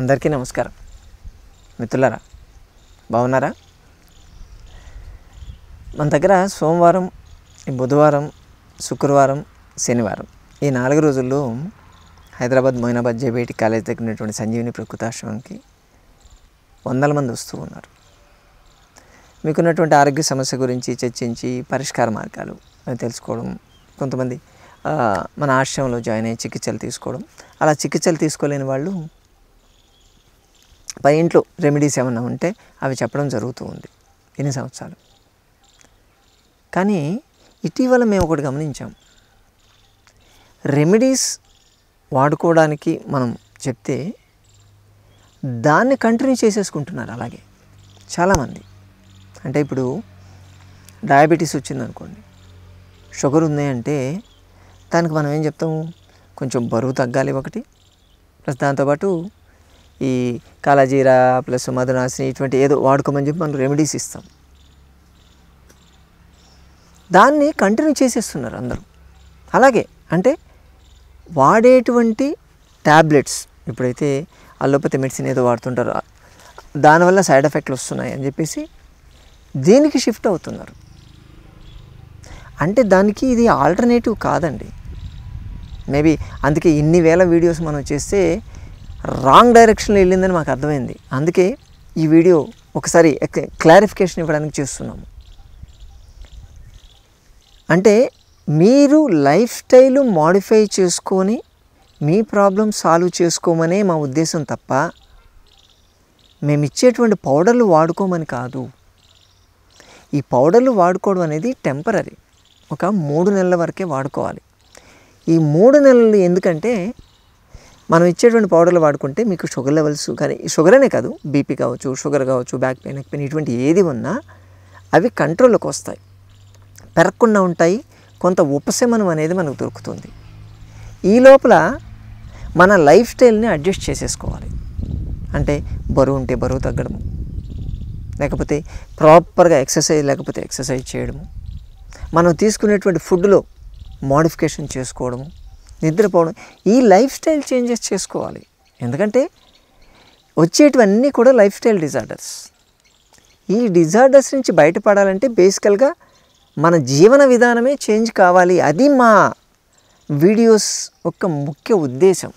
అందరికీ నమస్కారం మిత్రులరా బాగున్నారా మన దగ్గర సోమవారం బుధవారం శుక్రవారం శనివారం ఈ నాలుగు రోజుల్లో హైదరాబాద్ మొయినాబాద్ జేబీటీ కాలేజ్ దగ్గర ఉన్నటువంటి సంజీవిని ప్రకృతాశ్రమంకి వందల మంది వస్తూ ఉన్నారు మీకున్నటువంటి ఆరోగ్య సమస్య గురించి చర్చించి పరిష్కార మార్గాలు తెలుసుకోవడం కొంతమంది మన ఆశ్రమంలో జాయిన్ అయ్యి చికిత్సలు తీసుకోవడం అలా చికిత్సలు తీసుకోలేని వాళ్ళు పై ఇంట్లో రెమెడీస్ ఏమైనా ఉంటే అవి చెప్పడం జరుగుతూ ఉంది ఎన్ని సంవత్సరాలు కానీ ఇటీవల మేము ఒకటి గమనించాం రెమెడీస్ వాడుకోవడానికి మనం చెప్తే దాన్ని కంటిన్యూ చేసేసుకుంటున్నారు అలాగే చాలామంది అంటే ఇప్పుడు డయాబెటీస్ వచ్చిందనుకోండి షుగర్ ఉంది అంటే దానికి మనం ఏం చెప్తాము కొంచెం బరువు తగ్గాలి ఒకటి ప్లస్ దాంతోపాటు ఈ కాలాజీరా ప్లస్ మధునాశిని ఇటువంటి ఏదో వాడుకోమని చెప్పి మనం రెమెడీస్ ఇస్తాం దాన్ని కంటిన్యూ చేసేస్తున్నారు అందరూ అలాగే అంటే వాడేటువంటి ట్యాబ్లెట్స్ ఇప్పుడైతే అల్లోపతి మెడిసిన్ ఏదో వాడుతుంటారు దానివల్ల సైడ్ ఎఫెక్ట్లు వస్తున్నాయి అని చెప్పేసి దీనికి షిఫ్ట్ అవుతున్నారు అంటే దానికి ఇది ఆల్టర్నేటివ్ కాదండి మేబీ అందుకే ఇన్ని వేల వీడియోస్ మనం చేస్తే రాంగ్ డైరెక్షన్లో వెళ్ళిందని మాకు అర్థమైంది అందుకే ఈ వీడియో ఒకసారి క్లారిఫికేషన్ ఇవ్వడానికి చూస్తున్నాము అంటే మీరు లైఫ్ స్టైలు మాడిఫై చేసుకొని మీ ప్రాబ్లం సాల్వ్ చేసుకోమనే మా ఉద్దేశం తప్ప మేము ఇచ్చేటువంటి పౌడర్లు వాడుకోమని కాదు ఈ పౌడర్లు వాడుకోవడం అనేది టెంపరీ ఒక మూడు నెలల వరకే వాడుకోవాలి ఈ మూడు నెలలు ఎందుకంటే మనం ఇచ్చేటువంటి పౌడర్లు వాడుకుంటే మీకు షుగర్ లెవెల్స్ కానీ షుగర్ అనే కాదు బీపీ కావచ్చు షుగర్ కావచ్చు బ్యాక్ పెయిన్ నెక్ పెయిన్ ఇటువంటి ఏది ఉన్నా అవి కంట్రోల్లోకి వస్తాయి పెరగకుండా ఉంటాయి కొంత ఉపశమనం అనేది మనకు దొరుకుతుంది ఈ లోపల మన లైఫ్ స్టైల్ని అడ్జస్ట్ చేసేసుకోవాలి అంటే బరువు ఉంటే బరువు తగ్గడము లేకపోతే ప్రాపర్గా ఎక్సర్సైజ్ లేకపోతే ఎక్సర్సైజ్ చేయడము మనం తీసుకునేటువంటి ఫుడ్లో మోడిఫికేషన్ చేసుకోవడము నిద్రపోవడం ఈ లైఫ్ స్టైల్ చేంజెస్ చేసుకోవాలి ఎందుకంటే వచ్చేటివన్నీ కూడా లైఫ్ స్టైల్ డిజార్డర్స్ ఈ డిజార్డర్స్ నుంచి బయటపడాలంటే బేసికల్గా మన జీవన విధానమే చేంజ్ కావాలి అది మా వీడియోస్ ఒక ముఖ్య ఉద్దేశం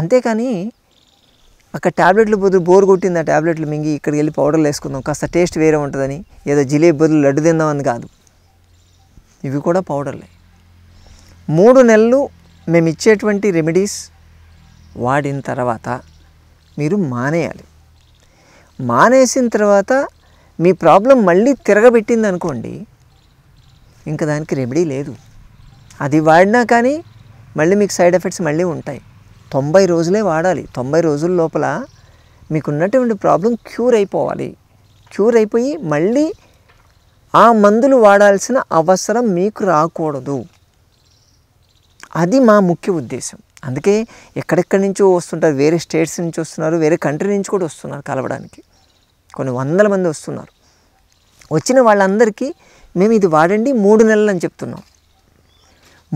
అంతేకాని అక్కడ ట్యాబ్లెట్లు బదులు బోర్ కొట్టింది ఆ ట్యాబ్లెట్లు మింగి ఇక్కడికి వెళ్ళి పౌడర్లు వేసుకుందాం కాస్త టేస్ట్ వేరే ఉంటుందని ఏదో జిలేబీ బదులు లడ్డు తిందామని కాదు ఇవి కూడా పౌడర్లే మూడు నెలలు మేము ఇచ్చేటువంటి రెమెడీస్ వాడిన తర్వాత మీరు మానేయాలి మానేసిన తర్వాత మీ ప్రాబ్లం మళ్ళీ తిరగబెట్టింది అనుకోండి ఇంకా దానికి రెమెడీ లేదు అది వాడినా కానీ మళ్ళీ మీకు సైడ్ ఎఫెక్ట్స్ మళ్ళీ ఉంటాయి తొంభై రోజులే వాడాలి తొంభై రోజుల లోపల మీకున్నటువంటి ప్రాబ్లం క్యూర్ అయిపోవాలి క్యూర్ అయిపోయి మళ్ళీ ఆ మందులు వాడాల్సిన అవసరం మీకు రాకూడదు అది మా ముఖ్య ఉద్దేశం అందుకే ఎక్కడెక్కడి నుంచో వస్తుంటారు వేరే స్టేట్స్ నుంచి వస్తున్నారు వేరే కంట్రీ నుంచి కూడా వస్తున్నారు కలవడానికి కొన్ని వందల మంది వస్తున్నారు వచ్చిన వాళ్ళందరికీ మేము ఇది వాడండి మూడు నెలలు అని చెప్తున్నాం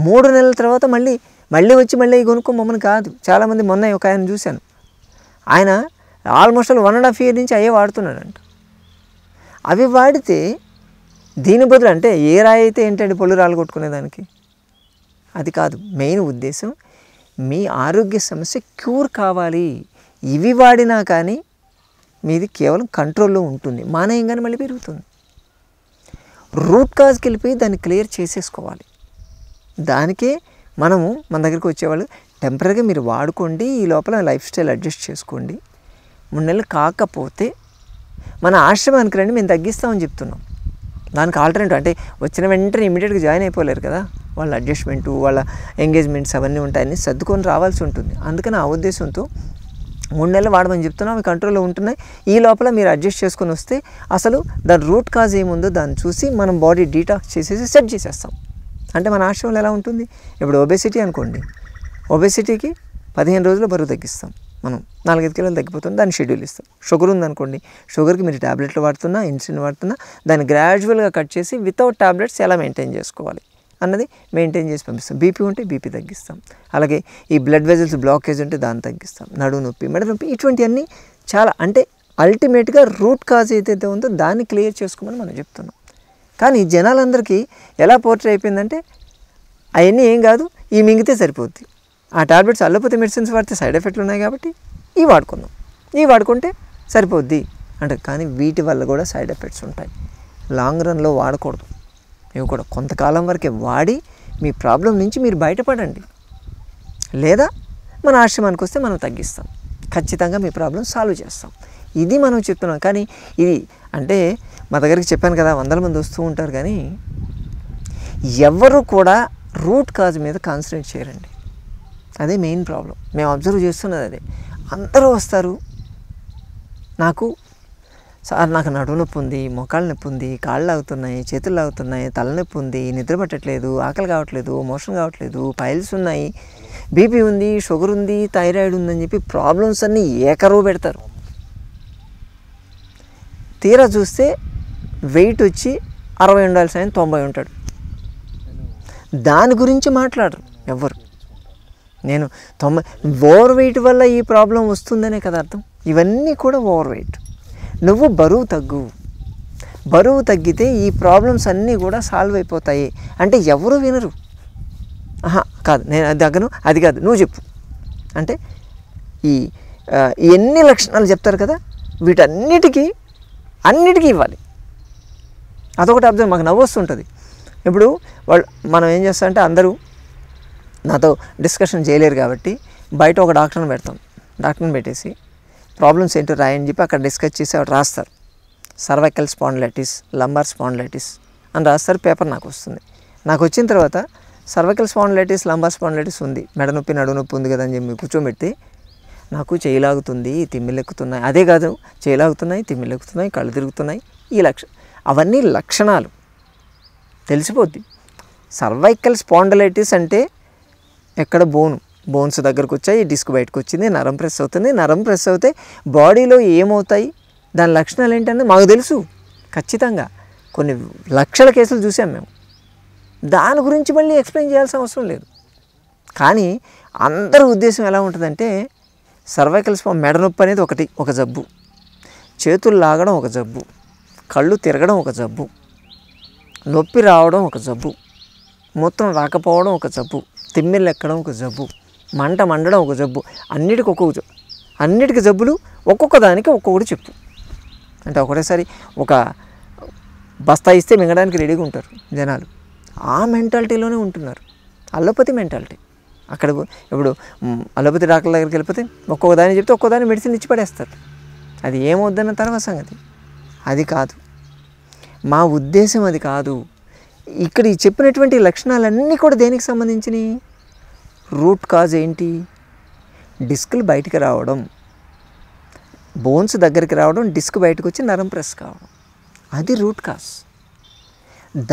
మూడు నెలల తర్వాత మళ్ళీ మళ్ళీ వచ్చి మళ్ళీ కొనుక్కో మమ్మల్ని కాదు చాలామంది మొన్న ఒక ఆయన చూశాను ఆయన almost one and half year నుంచి అయ్యే వాడుతున్నాడంట అవి వాడితే దీని బదులు అంటే ఏ రాయి అయితే ఏంటంటే పళ్ళు రాళ్ళు కొట్టుకునేదానికి అది కాదు మెయిన్ ఉద్దేశం మీ ఆరోగ్య సమస్య క్యూర్ కావాలి ఇవి వాడినా కానీ మీది కేవలం కంట్రోల్లో ఉంటుంది మానయంగానే మళ్ళీ పెరుగుతుంది రూట్ కాజ్కి వెళ్ళిపోయి దాన్ని క్లియర్ చేసేసుకోవాలి దానికే మనము మన దగ్గరికి వచ్చేవాళ్ళు టెంపరీగా మీరు వాడుకోండి ఈ లోపల లైఫ్ స్టైల్ అడ్జస్ట్ చేసుకోండి మూడు నెలలు కాకపోతే మన ఆశ్రమానికి రండి మేము తగ్గిస్తామని చెప్తున్నాం దానికి ఆల్టర్నేటివ్ అంటే వచ్చిన వెంటనే ఇమీడియట్గా జాయిన్ అయిపోలేరు కదా వాళ్ళ అడ్జస్ట్మెంటు వాళ్ళ ఎంగేజ్మెంట్స్ అవన్నీ ఉంటాయని సర్దుకొని రావాల్సి ఉంటుంది అందుకని ఆ ఉద్దేశంతో మూడు నెలలు వాడమని చెప్తున్నాం అవి కంట్రోల్లో ఉంటున్నాయి ఈ లోపల మీరు అడ్జస్ట్ చేసుకొని వస్తే అసలు దాని రూట్ కాజ్ ఏముందో దాన్ని చూసి మనం బాడీ డీటాక్స్ చేసేసి సెట్ చేసేస్తాం అంటే మన ఆశ్రమంలో ఎలా ఉంటుంది ఇప్పుడు ఒబెసిటీ అనుకోండి ఒబెసిటీకి పదిహేను రోజులు బరువు తగ్గిస్తాం మనం నాలుగైదు కిలోలు తగ్గిపోతుంది దాన్ని షెడ్యూల్ ఇస్తాం షుగర్ ఉందనుకోండి షుగర్కి మీరు ట్యాబ్లెట్లు వాడుతున్నా ఇన్సులిన్ వాడుతున్నా దాన్ని గ్రాడ్యువల్గా కట్ చేసి వితౌట్ ట్యాబ్లెట్స్ ఎలా మెయింటైన్ చేసుకోవాలి అన్నది మెయింటైన్ చేసి పంపిస్తాం బీపీ ఉంటే బీపీ తగ్గిస్తాం అలాగే ఈ బ్లడ్ వెజల్స్ బ్లాకేజ్ ఉంటే దాన్ని తగ్గిస్తాం నడువు నొప్పి మెడ నొప్పి ఇటువంటివన్నీ చాలా అంటే అల్టిమేట్గా రూట్ కాజ్ ఏదైతే ఉందో దాన్ని క్లియర్ చేసుకోమని మనం చెప్తున్నాం కానీ జనాలందరికీ ఎలా పోర్ట్రే అయిపోయిందంటే అవన్నీ ఏం కాదు ఈ మింగితే సరిపోద్ది ఆ టాబ్లెట్స్ అల్లపోతే మెడిసిన్స్ వాడితే సైడ్ ఎఫెక్ట్లు ఉన్నాయి కాబట్టి ఇవి వాడుకుందాం ఇవి వాడుకుంటే సరిపోద్ది అంటే కానీ వీటి వల్ల కూడా సైడ్ ఎఫెక్ట్స్ ఉంటాయి లాంగ్ రన్లో వాడకూడదు మేము కూడా కొంతకాలం వరకే వాడి మీ ప్రాబ్లం నుంచి మీరు బయటపడండి లేదా మన ఆశ్రమానికి వస్తే మనం తగ్గిస్తాం ఖచ్చితంగా మీ ప్రాబ్లం సాల్వ్ చేస్తాం ఇది మనం చెప్తున్నాం కానీ ఇది అంటే మా దగ్గరికి చెప్పాను కదా వందల మంది వస్తూ ఉంటారు కానీ ఎవరు కూడా రూట్ కాజ్ మీద కాన్సన్ట్రేట్ చేయరండి అదే మెయిన్ ప్రాబ్లం మేము అబ్జర్వ్ చేస్తున్నది అదే అందరూ వస్తారు నాకు సార్ నాకు నడువు నొప్పి ఉంది మొక్కలు నొప్పి ఉంది కాళ్ళు అవుతున్నాయి చేతులు అవుతున్నాయి తలనొప్పి ఉంది నిద్ర పట్టట్లేదు ఆకలి కావట్లేదు మోషన్ కావట్లేదు పైల్స్ ఉన్నాయి బీపీ ఉంది షుగర్ ఉంది థైరాయిడ్ ఉందని చెప్పి ప్రాబ్లమ్స్ అన్నీ ఏకరువు పెడతారు తీరా చూస్తే వెయిట్ వచ్చి అరవై ఉండాలి ఆయన తొంభై ఉంటాడు దాని గురించి మాట్లాడరు ఎవరు నేను తొంభై ఓవర్ వెయిట్ వల్ల ఈ ప్రాబ్లం వస్తుందనే కదా అర్థం ఇవన్నీ కూడా ఓవర్ వెయిట్ నువ్వు బరువు తగ్గు బరువు తగ్గితే ఈ ప్రాబ్లమ్స్ అన్నీ కూడా సాల్వ్ అయిపోతాయి అంటే ఎవరు వినరు కాదు నేను అది తగ్గను అది కాదు నువ్వు చెప్పు అంటే ఈ ఎన్ని లక్షణాలు చెప్తారు కదా వీటన్నిటికీ అన్నిటికీ ఇవ్వాలి అదొకటి అబ్జర్వ్ మాకు నవ్వు వస్తుంటుంది ఇప్పుడు వాళ్ళు మనం ఏం చేస్తామంటే అందరూ నాతో డిస్కషన్ చేయలేరు కాబట్టి బయట ఒక డాక్టర్ని పెడతాం డాక్టర్ని పెట్టేసి ప్రాబ్లమ్స్ ఏంటో రాయని చెప్పి అక్కడ డిస్కస్ చేసి అక్కడ రాస్తారు సర్వైకల్ స్పాండ్లైటిస్ లంబార్ స్పాండ్లైటిస్ అని రాస్తారు పేపర్ నాకు వస్తుంది నాకు వచ్చిన తర్వాత సర్వైకల్ స్పాండ్లైటిస్ లంబార్ స్పాండ్లైటిస్ ఉంది మెడ నొప్పి నడు నొప్పి ఉంది కదా అని చెప్పి కూర్చోబెట్టి నాకు చేయలాగుతుంది తిమ్మిలెక్కుతున్నాయి అదే కాదు చేయలాగుతున్నాయి తిమ్మిలెక్కుతున్నాయి కళ్ళు తిరుగుతున్నాయి ఈ లక్ష అవన్నీ లక్షణాలు తెలిసిపోద్ది సర్వైకల్ స్పాండలైటిస్ అంటే ఎక్కడ బోను బోన్స్ దగ్గరకు వచ్చాయి డిస్క్ బయటకు వచ్చింది నరం ప్రెస్ అవుతుంది నరం ప్రెస్ అవుతే బాడీలో ఏమవుతాయి దాని లక్షణాలు ఏంటంటే మాకు తెలుసు ఖచ్చితంగా కొన్ని లక్షల కేసులు చూసాం మేము దాని గురించి మళ్ళీ ఎక్స్ప్లెయిన్ చేయాల్సిన అవసరం లేదు కానీ అందరి ఉద్దేశం ఎలా ఉంటుందంటే సర్వైకల్ మెడ నొప్పి అనేది ఒకటి ఒక జబ్బు చేతులు లాగడం ఒక జబ్బు కళ్ళు తిరగడం ఒక జబ్బు నొప్పి రావడం ఒక జబ్బు మొత్తం రాకపోవడం ఒక జబ్బు ఎక్కడం ఒక జబ్బు మంట మండడం ఒక జబ్బు అన్నిటికీ ఒక్కొక్క జబ్బు అన్నిటికీ జబ్బులు ఒక్కొక్క దానికి ఒక్కొక్కటి చెప్పు అంటే ఒకటేసారి ఒక బస్తా ఇస్తే మింగడానికి రెడీగా ఉంటారు జనాలు ఆ మెంటాలిటీలోనే ఉంటున్నారు అల్లోపతి మెంటాలిటీ అక్కడ ఇప్పుడు అల్లోపతి డాక్టర్ దగ్గరికి వెళ్ళిపోతే ఒక్కొక్క దాన్ని చెప్తే ఒక్కొక్క దాన్ని మెడిసిన్ ఇచ్చి పడేస్తారు అది ఏమవుద్దన్న తర్వాత సంగతి అది కాదు మా ఉద్దేశం అది కాదు ఇక్కడ చెప్పినటువంటి లక్షణాలన్నీ కూడా దేనికి సంబంధించినవి రూట్ కాజ్ ఏంటి డిస్కులు బయటికి రావడం బోన్స్ దగ్గరికి రావడం డిస్క్ బయటకు వచ్చి నరం ప్రెస్ కావడం అది రూట్ కాజ్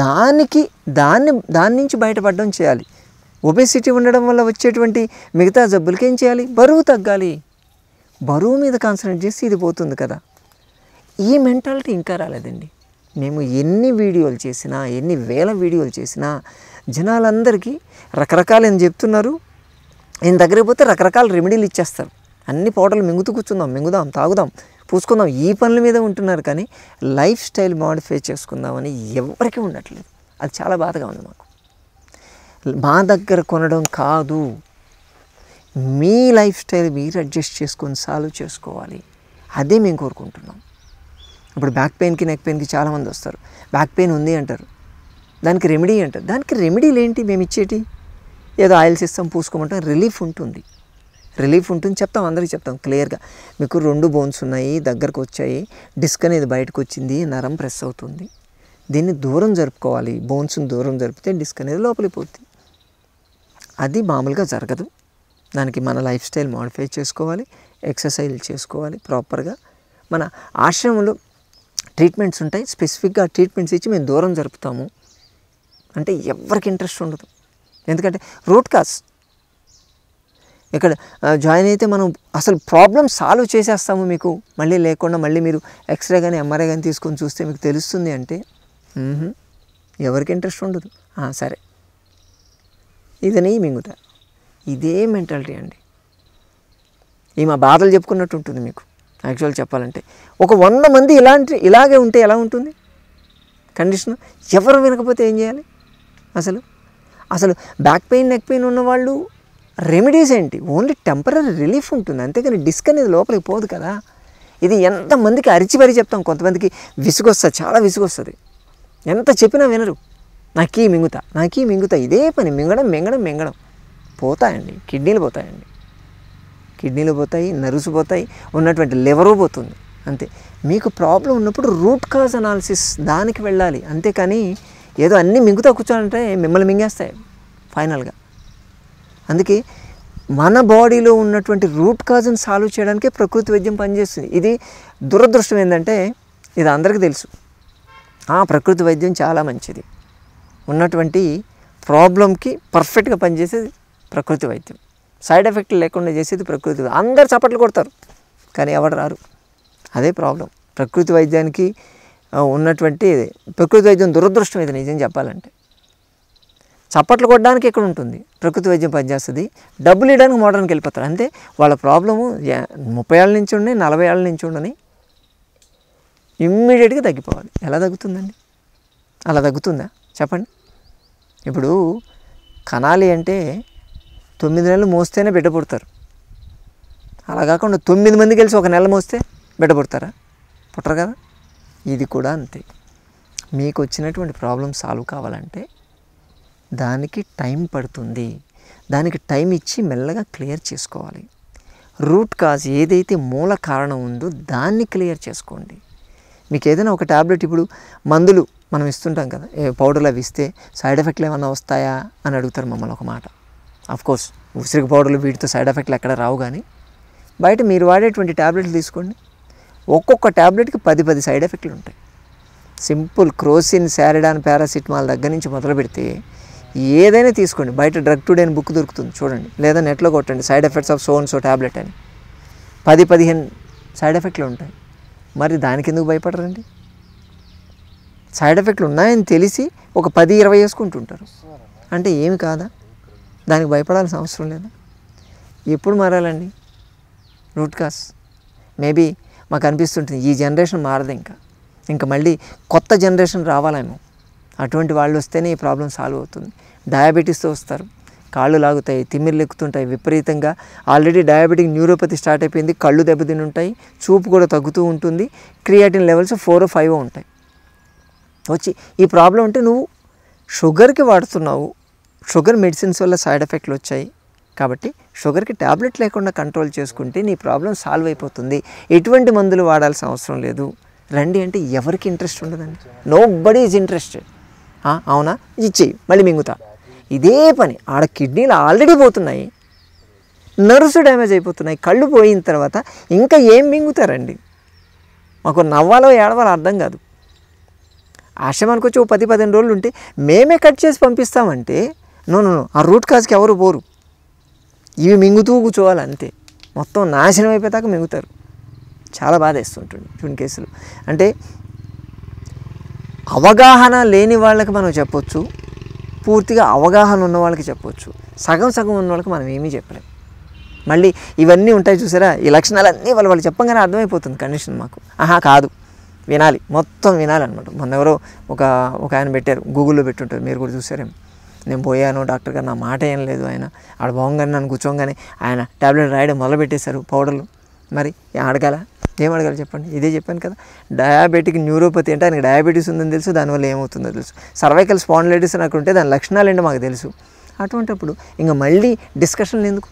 దానికి దాన్ని దాని నుంచి బయటపడడం చేయాలి ఒబేసిటీ ఉండడం వల్ల వచ్చేటువంటి మిగతా జబ్బులకి ఏం చేయాలి బరువు తగ్గాలి బరువు మీద కాన్సన్ట్రేట్ చేసి ఇది పోతుంది కదా ఈ మెంటాలిటీ ఇంకా రాలేదండి మేము ఎన్ని వీడియోలు చేసినా ఎన్ని వేల వీడియోలు చేసినా జనాలందరికీ రకరకాలని చెప్తున్నారు ఈయన దగ్గరికి పోతే రకరకాల రెమెడీలు ఇచ్చేస్తారు అన్ని పోటలు మింగుతూ కూర్చుందాం మింగుదాం తాగుదాం పూసుకుందాం ఈ పనుల మీద ఉంటున్నారు కానీ లైఫ్ స్టైల్ మాడిఫై చేసుకుందామని ఎవరికీ ఉండట్లేదు అది చాలా బాధగా ఉంది మాకు మా దగ్గర కొనడం కాదు మీ లైఫ్ స్టైల్ మీరు అడ్జస్ట్ చేసుకొని సాల్వ్ చేసుకోవాలి అదే మేము కోరుకుంటున్నాం ఇప్పుడు బ్యాక్ పెయిన్కి నెక్ పెయిన్కి చాలామంది వస్తారు బ్యాక్ పెయిన్ ఉంది అంటారు దానికి రెమెడీ అంటారు దానికి రెమెడీలు ఏంటి మేము ఇచ్చేటి ఏదో ఆయిల్స్ సిస్టమ్ పూసుకోమంటాం రిలీఫ్ ఉంటుంది రిలీఫ్ ఉంటుంది చెప్తాం అందరికీ చెప్తాం క్లియర్గా మీకు రెండు బోన్స్ ఉన్నాయి దగ్గరకు వచ్చాయి డిస్క్ అనేది బయటకు వచ్చింది నరం ప్రెస్ అవుతుంది దీన్ని దూరం జరుపుకోవాలి బోన్స్ని దూరం జరిపితే డిస్క్ అనేది లోపలిపోతుంది అది మామూలుగా జరగదు దానికి మన లైఫ్ స్టైల్ మాడిఫై చేసుకోవాలి ఎక్సర్సైజ్ చేసుకోవాలి ప్రాపర్గా మన ఆశ్రమంలో ట్రీట్మెంట్స్ ఉంటాయి స్పెసిఫిక్గా ట్రీట్మెంట్స్ ఇచ్చి మేము దూరం జరుపుతాము అంటే ఎవరికి ఇంట్రెస్ట్ ఉండదు ఎందుకంటే రూట్ కాజ్ ఇక్కడ జాయిన్ అయితే మనం అసలు ప్రాబ్లమ్ సాల్వ్ చేసేస్తాము మీకు మళ్ళీ లేకుండా మళ్ళీ మీరు ఎక్స్రే కానీ ఎంఆర్ఐ కానీ తీసుకొని చూస్తే మీకు తెలుస్తుంది అంటే ఎవరికి ఇంట్రెస్ట్ ఉండదు సరే ఇదని మింగుతా ఇదే మెంటాలిటీ అండి ఈ మా బాధలు చెప్పుకున్నట్టు ఉంటుంది మీకు యాక్చువల్ చెప్పాలంటే ఒక వంద మంది ఇలాంటి ఇలాగే ఉంటే ఎలా ఉంటుంది కండిషన్ ఎవరు వినకపోతే ఏం చేయాలి అసలు అసలు బ్యాక్ పెయిన్ నెక్ పెయిన్ ఉన్నవాళ్ళు రెమెడీస్ ఏంటి ఓన్లీ టెంపరీ రిలీఫ్ ఉంటుంది అంతేకాని డిస్క్ అనేది లోపలికి పోదు కదా ఇది ఎంతమందికి అరిచిపరి చెప్తాం కొంతమందికి విసుగొస్తుంది చాలా విసుగొస్తుంది ఎంత చెప్పినా వినరు నాకీ మింగుతా నాకీ మింగుతా ఇదే పని మింగడం మింగడం మింగడం పోతాయండి కిడ్నీలు పోతాయండి కిడ్నీలు పోతాయి నరుసు పోతాయి ఉన్నటువంటి లివరు పోతుంది అంతే మీకు ప్రాబ్లం ఉన్నప్పుడు రూట్ కాజ్ అనాలిసిస్ దానికి వెళ్ళాలి అంతేకాని ఏదో అన్నీ మింగుతా కూర్చోనంటే మిమ్మల్ని మింగేస్తాయి ఫైనల్గా అందుకే మన బాడీలో ఉన్నటువంటి రూట్ కాజ్ని సాల్వ్ చేయడానికే ప్రకృతి వైద్యం పనిచేస్తుంది ఇది దురదృష్టం ఏంటంటే ఇది అందరికీ తెలుసు ఆ ప్రకృతి వైద్యం చాలా మంచిది ఉన్నటువంటి ప్రాబ్లంకి పర్ఫెక్ట్గా పనిచేసేది ప్రకృతి వైద్యం సైడ్ ఎఫెక్ట్లు లేకుండా చేసేది ప్రకృతి అందరు చప్పట్లు కొడతారు కానీ ఎవరు రారు అదే ప్రాబ్లం ప్రకృతి వైద్యానికి ఉన్నటువంటి ప్రకృతి వైద్యం దురదృష్టం ఇది నిజం చెప్పాలంటే చప్పట్లు కొట్టడానికి ఇక్కడ ఉంటుంది ప్రకృతి వైద్యం పనిచేస్తుంది డబ్బులు ఇవ్వడానికి మోడర్న్కి వెళ్ళిపోతారు అంతే వాళ్ళ ప్రాబ్లము ముప్పై ఏళ్ళ నుంచి ఉండి నలభై ఏళ్ళ నుంచి ఉండని ఇమ్మీడియట్గా తగ్గిపోవాలి ఎలా తగ్గుతుందండి అలా తగ్గుతుందా చెప్పండి ఇప్పుడు కనాలి అంటే తొమ్మిది నెలలు మోస్తేనే బిడ్డ పుడతారు అలా కాకుండా తొమ్మిది మంది కలిసి ఒక నెల మోస్తే బిడ్డ పుడతారా పుట్టరు కదా ఇది కూడా అంతే మీకు వచ్చినటువంటి ప్రాబ్లం సాల్వ్ కావాలంటే దానికి టైం పడుతుంది దానికి టైం ఇచ్చి మెల్లగా క్లియర్ చేసుకోవాలి రూట్ కాజ్ ఏదైతే మూల కారణం ఉందో దాన్ని క్లియర్ చేసుకోండి మీకు ఏదైనా ఒక ట్యాబ్లెట్ ఇప్పుడు మందులు మనం ఇస్తుంటాం కదా పౌడర్లు అవి ఇస్తే సైడ్ ఎఫెక్ట్లు ఏమైనా వస్తాయా అని అడుగుతారు మమ్మల్ని ఒక మాట అఫ్కోర్స్ ఉసిరికి పౌడర్లు వీటితో సైడ్ ఎఫెక్ట్లు ఎక్కడ రావు కానీ బయట మీరు వాడేటువంటి ట్యాబ్లెట్లు తీసుకోండి ఒక్కొక్క ట్యాబ్లెట్కి పది పది సైడ్ ఎఫెక్ట్లు ఉంటాయి సింపుల్ క్రోసిన్ శారిడాన్ పారాసిటమాల్ దగ్గర నుంచి మొదలు పెడితే ఏదైనా తీసుకోండి బయట డ్రగ్ టుడే అని బుక్ దొరుకుతుంది చూడండి లేదా నెట్లో కొట్టండి side effects of so and so tablet అని పది పదిహేను సైడ్ ఎఫెక్ట్లు ఉంటాయి మరి దానికి ఎందుకు భయపడరండి సైడ్ ఎఫెక్ట్లు ఉన్నాయని తెలిసి ఒక పది ఇరవై వేసుకుంటుంటారు అంటే ఏమి కాదా దానికి భయపడాల్సిన అవసరం లేదా ఎప్పుడు మారాలండి రూట్ కాస్ మేబీ మాకు అనిపిస్తుంటుంది ఈ జనరేషన్ మారదు ఇంకా ఇంకా మళ్ళీ కొత్త జనరేషన్ రావాలేమో అటువంటి వాళ్ళు వస్తేనే ఈ ప్రాబ్లం సాల్వ్ అవుతుంది డయాబెటీస్తో వస్తారు కాళ్ళు లాగుతాయి తిమ్మిర్లు ఎక్కుతుంటాయి విపరీతంగా ఆల్రెడీ డయాబెటిక్ న్యూరోపతి స్టార్ట్ అయిపోయింది కళ్ళు దెబ్బతిని ఉంటాయి చూపు కూడా తగ్గుతూ ఉంటుంది క్రియాటిన్ లెవెల్స్ ఫోర్ ఫైవ్ ఉంటాయి వచ్చి ఈ ప్రాబ్లం అంటే నువ్వు షుగర్కి వాడుతున్నావు షుగర్ మెడిసిన్స్ వల్ల సైడ్ ఎఫెక్ట్లు వచ్చాయి కాబట్టి షుగర్కి ట్యాబ్లెట్ లేకుండా కంట్రోల్ చేసుకుంటే నీ ప్రాబ్లం సాల్వ్ అయిపోతుంది ఎటువంటి మందులు వాడాల్సిన అవసరం లేదు రండి అంటే ఎవరికి ఇంట్రెస్ట్ ఉండదండి నో బడీ ఈజ్ ఇంట్రెస్టెడ్ అవునా ఇచ్చేయి మళ్ళీ మింగుతా ఇదే పని ఆడ కిడ్నీలు ఆల్రెడీ పోతున్నాయి నర్సు డ్యామేజ్ అయిపోతున్నాయి కళ్ళు పోయిన తర్వాత ఇంకా ఏం మింగుతారండి మాకు నవ్వాలో ఏడవాలో అర్థం కాదు ఆశ్రమానికి వచ్చి ఓ పది పదిహేను రోజులు ఉంటే మేమే కట్ చేసి పంపిస్తామంటే నో నో ఆ రూట్ కాజ్కి ఎవరు పోరు ఇవి మింగుతూ కూర్చోవాలి అంతే మొత్తం నాశనం అయిపోయేదాకా మింగుతారు చాలా బాధ వేస్తుంటుంది కొన్ని కేసులు అంటే అవగాహన లేని వాళ్ళకి మనం చెప్పొచ్చు పూర్తిగా అవగాహన ఉన్న వాళ్ళకి చెప్పొచ్చు సగం సగం ఉన్న వాళ్ళకి మనం ఏమీ చెప్పలేము మళ్ళీ ఇవన్నీ ఉంటాయి చూసారా ఈ లక్షణాలన్నీ వాళ్ళు వాళ్ళు చెప్పంగానే అర్థమైపోతుంది కండిషన్ మాకు ఆహా కాదు వినాలి మొత్తం వినాలన్నమాట మొన్న ఎవరో ఒక ఒక ఆయన పెట్టారు గూగుల్లో పెట్టుంటారు మీరు కూడా చూసారేమో నేను పోయాను డాక్టర్ గారు నా మాట ఏం లేదు ఆయన ఆడ బాగుంగానే నన్ను కూర్చోగానే ఆయన ట్యాబ్లెట్ రాయడం మొదలుపెట్టేశారు పౌడర్లు మరి అడగాల ఏం అడగాలి చెప్పండి ఇదే చెప్పాను కదా డయాబెటిక్ న్యూరోపతి అంటే ఆయనకి డయాబెటీస్ ఉందని తెలుసు దానివల్ల ఏమవుతుందో తెలుసు సర్వైకల్ స్పాండిలైటిస్ నాకు ఉంటే దాని లక్షణాలు ఏంటో మాకు తెలుసు అటువంటిప్పుడు ఇంకా మళ్ళీ డిస్కషన్లు ఎందుకు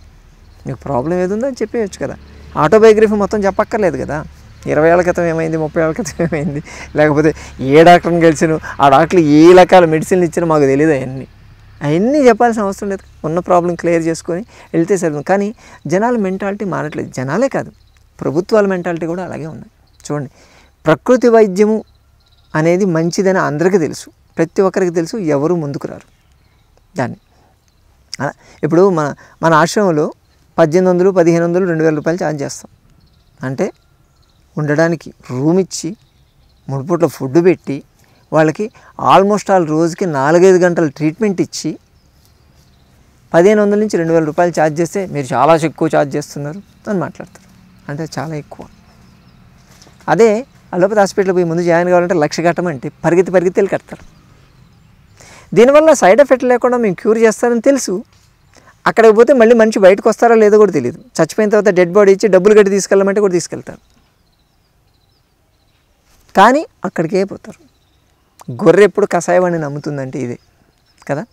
మీకు ప్రాబ్లం ఉందో అని చెప్పేయచ్చు కదా ఆటోబయోగ్రఫీ మొత్తం చెప్పక్కర్లేదు కదా ఇరవై ఏళ్ళ క్రితం ఏమైంది ముప్పై ఏళ్ళ క్రితం ఏమైంది లేకపోతే ఏ డాక్టర్ని గెలిచినో ఆ డాక్టర్లు ఏ రకాల మెడిసిన్లు ఇచ్చినా మాకు తెలియదు అవన్నీ అవన్నీ చెప్పాల్సిన అవసరం లేదు ఉన్న ప్రాబ్లం క్లియర్ చేసుకొని వెళ్తే సరిపోతుంది కానీ జనాల మెంటాలిటీ మారట్లేదు జనాలే కాదు ప్రభుత్వాల మెంటాలిటీ కూడా అలాగే ఉన్నాయి చూడండి ప్రకృతి వైద్యము అనేది మంచిదని అందరికీ తెలుసు ప్రతి ఒక్కరికి తెలుసు ఎవరు ముందుకు రారు దాన్ని ఇప్పుడు మన మన ఆశ్రమంలో పద్దెనిమిది వందలు పదిహేను వందలు రెండు వేల రూపాయలు ఛార్జ్ చేస్తాం అంటే ఉండడానికి రూమ్ ఇచ్చి మూడు పూట్ల ఫుడ్ పెట్టి వాళ్ళకి ఆల్మోస్ట్ ఆల్ రోజుకి నాలుగైదు గంటల ట్రీట్మెంట్ ఇచ్చి పదిహేను వందల నుంచి రెండు వేల రూపాయలు ఛార్జ్ చేస్తే మీరు చాలా ఎక్కువ ఛార్జ్ చేస్తున్నారు అని మాట్లాడతారు అంటే చాలా ఎక్కువ అదే అలోపతి హాస్పిటల్ పోయి ముందు జాయిన్ కావాలంటే లక్ష కట్టమంటే పరిగెత్తి పరిగెత్తి కడతారు దీనివల్ల సైడ్ ఎఫెక్ట్ లేకుండా మేము క్యూర్ చేస్తారని తెలుసు అక్కడికి పోతే మళ్ళీ మనిషి బయటకు వస్తారా లేదో కూడా తెలియదు చచ్చిపోయిన తర్వాత డెడ్ బాడీ ఇచ్చి డబ్బులు కట్టి తీసుకెళ్ళమంటే కూడా తీసుకెళ్తారు కానీ అక్కడికే పోతారు గొర్రె ఎప్పుడు కషాయం అని నమ్ముతుందంటే ఇదే కదా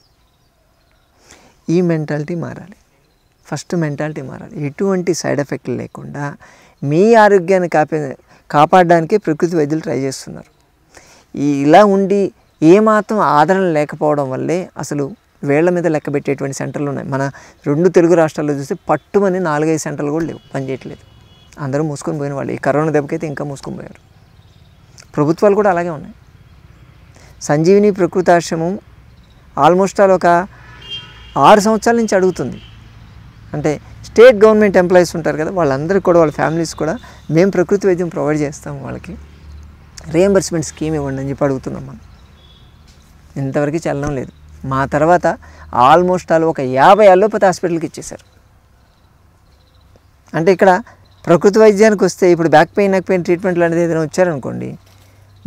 ఈ మెంటాలిటీ మారాలి ఫస్ట్ మెంటాలిటీ మారాలి ఎటువంటి సైడ్ ఎఫెక్ట్లు లేకుండా మీ ఆరోగ్యాన్ని కాపే కాపాడడానికి ప్రకృతి వైద్యులు ట్రై చేస్తున్నారు ఇలా ఉండి ఏమాత్రం ఆదరణ లేకపోవడం వల్లే అసలు వేళ్ల మీద లెక్క పెట్టేటువంటి సెంటర్లు ఉన్నాయి మన రెండు తెలుగు రాష్ట్రాల్లో చూస్తే పట్టుమని నాలుగైదు సెంటర్లు కూడా లేవు పనిచేయట్లేదు అందరూ మూసుకొని పోయిన వాళ్ళు ఈ కరోనా దెబ్బకైతే ఇంకా మూసుకొని పోయారు ప్రభుత్వాలు కూడా అలాగే ఉన్నాయి సంజీవిని ప్రకృతాశ్రమం ఆల్మోస్ట్ ఆల్ ఒక ఆరు సంవత్సరాల నుంచి అడుగుతుంది అంటే స్టేట్ గవర్నమెంట్ ఎంప్లాయీస్ ఉంటారు కదా వాళ్ళందరికీ కూడా వాళ్ళ ఫ్యామిలీస్ కూడా మేము ప్రకృతి వైద్యం ప్రొవైడ్ చేస్తాం వాళ్ళకి రియంబర్స్మెంట్ స్కీమ్ ఇవ్వండి అని చెప్పి అడుగుతున్నాం మనం ఇంతవరకు చల్లడం లేదు మా తర్వాత ఆల్మోస్ట్ ఆల్ ఒక యాభై అలోపతి హాస్పిటల్కి ఇచ్చేశారు అంటే ఇక్కడ ప్రకృతి వైద్యానికి వస్తే ఇప్పుడు back pain neck pain treatment లాంటిది ఏదైనా వచ్చారనుకోండి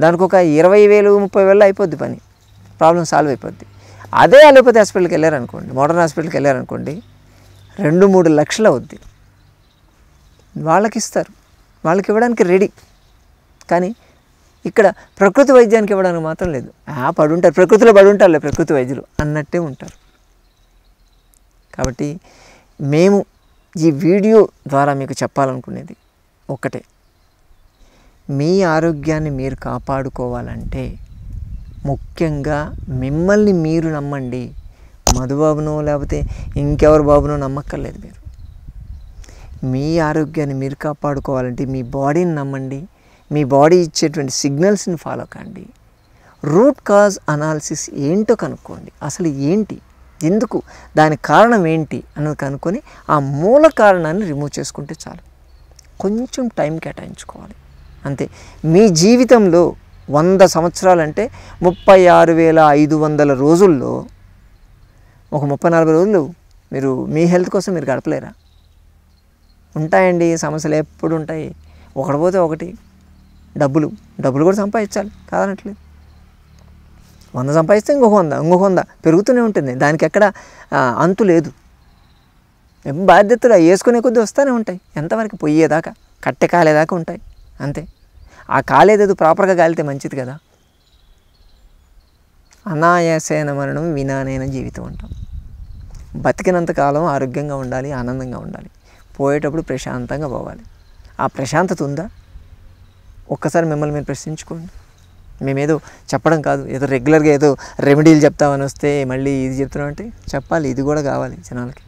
దానికి ఒక ఇరవై వేలు ముప్పై వేలు అయిపోద్ది పని ప్రాబ్లం సాల్వ్ అయిపోద్ది అదే అలోపతి హాస్పిటల్కి వెళ్ళారనుకోండి మోడర్న్ హాస్పిటల్కి వెళ్ళారనుకోండి రెండు మూడు లక్షలు అవుద్ది వాళ్ళకి ఇస్తారు వాళ్ళకి ఇవ్వడానికి రెడీ కానీ ఇక్కడ ప్రకృతి వైద్యానికి ఇవ్వడానికి మాత్రం లేదు ఆ ఉంటారు ప్రకృతిలో ఉంటారు ప్రకృతి వైద్యులు అన్నట్టే ఉంటారు కాబట్టి మేము ఈ వీడియో ద్వారా మీకు చెప్పాలనుకునేది ఒక్కటే మీ ఆరోగ్యాన్ని మీరు కాపాడుకోవాలంటే ముఖ్యంగా మిమ్మల్ని మీరు నమ్మండి మధుబాబునో లేకపోతే ఇంకెవరు బాబునో నమ్మక్కర్లేదు మీరు మీ ఆరోగ్యాన్ని మీరు కాపాడుకోవాలంటే మీ బాడీని నమ్మండి మీ బాడీ ఇచ్చేటువంటి సిగ్నల్స్ని ఫాలో కండి రూట్ కాజ్ అనాలిసిస్ ఏంటో కనుక్కోండి అసలు ఏంటి ఎందుకు దాని కారణం ఏంటి అన్నది కనుక్కొని ఆ మూల కారణాన్ని రిమూవ్ చేసుకుంటే చాలు కొంచెం టైం కేటాయించుకోవాలి అంతే మీ జీవితంలో వంద సంవత్సరాలంటే ముప్పై ఆరు వేల ఐదు వందల రోజుల్లో ఒక ముప్పై నలభై రోజులు మీరు మీ హెల్త్ కోసం మీరు గడపలేరా ఉంటాయండి సమస్యలు ఎప్పుడు ఉంటాయి ఒకటి పోతే ఒకటి డబ్బులు డబ్బులు కూడా సంపాదించాలి కాదనట్లేదు వంద సంపాదిస్తే ఇంకొక వంద ఇంకొక వంద పెరుగుతూనే ఉంటుంది దానికి ఎక్కడ అంతు లేదు బాధ్యతలు వేసుకునే కొద్దీ వస్తూనే ఉంటాయి ఎంతవరకు పోయేదాకా కట్టె కాలేదాకా ఉంటాయి అంతే ఆ కాలేదు అది ప్రాపర్గా కాలితే మంచిది కదా అనాయాసైన మరణం వినానైన జీవితం అంటాం బతికినంతకాలం ఆరోగ్యంగా ఉండాలి ఆనందంగా ఉండాలి పోయేటప్పుడు ప్రశాంతంగా పోవాలి ఆ ప్రశాంతత ఉందా ఒక్కసారి మిమ్మల్ని మీరు ప్రశ్నించుకోండి మేమేదో చెప్పడం కాదు ఏదో రెగ్యులర్గా ఏదో రెమెడీలు చెప్తామని వస్తే మళ్ళీ ఇది చెప్తున్నామంటే చెప్పాలి ఇది కూడా కావాలి జనాలకి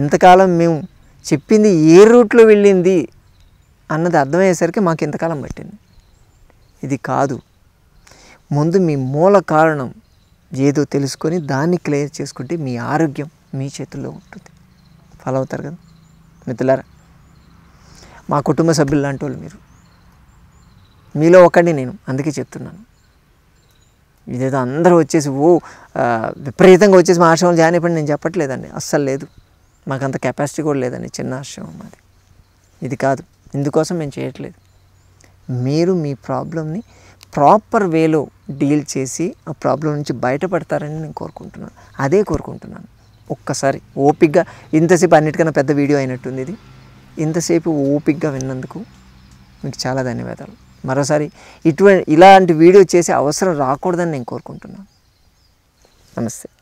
ఇంతకాలం మేము చెప్పింది ఏ రూట్లో వెళ్ళింది అన్నది అర్థమయ్యేసరికి మాకు ఇంతకాలం పట్టింది ఇది కాదు ముందు మీ మూల కారణం ఏదో తెలుసుకొని దాన్ని క్లియర్ చేసుకుంటే మీ ఆరోగ్యం మీ చేతుల్లో ఉంటుంది ఫాలో అవుతారు కదా మిత్రులారా మా కుటుంబ సభ్యులు లాంటి వాళ్ళు మీరు మీలో ఒకటి నేను అందుకే చెప్తున్నాను ఇదేదో అందరూ వచ్చేసి ఓ విపరీతంగా వచ్చేసి మా ఆశ్రమం జాయిన్ అయిపోయి నేను చెప్పట్లేదండి అస్సలు లేదు మాకు అంత కెపాసిటీ కూడా లేదండి చిన్న ఆశ్రమం మాది ఇది కాదు ఇందుకోసం మేము చేయట్లేదు మీరు మీ ప్రాబ్లమ్ని ప్రాపర్ వేలో డీల్ చేసి ఆ ప్రాబ్లం నుంచి బయటపడతారని నేను కోరుకుంటున్నాను అదే కోరుకుంటున్నాను ఒక్కసారి ఓపిక్గా ఇంతసేపు అన్నిటికన్నా పెద్ద వీడియో అయినట్టుంది ఇది ఇంతసేపు ఓపిక్గా విన్నందుకు మీకు చాలా ధన్యవాదాలు మరోసారి ఇటువంటి ఇలాంటి వీడియో చేసే అవసరం రాకూడదని నేను కోరుకుంటున్నాను నమస్తే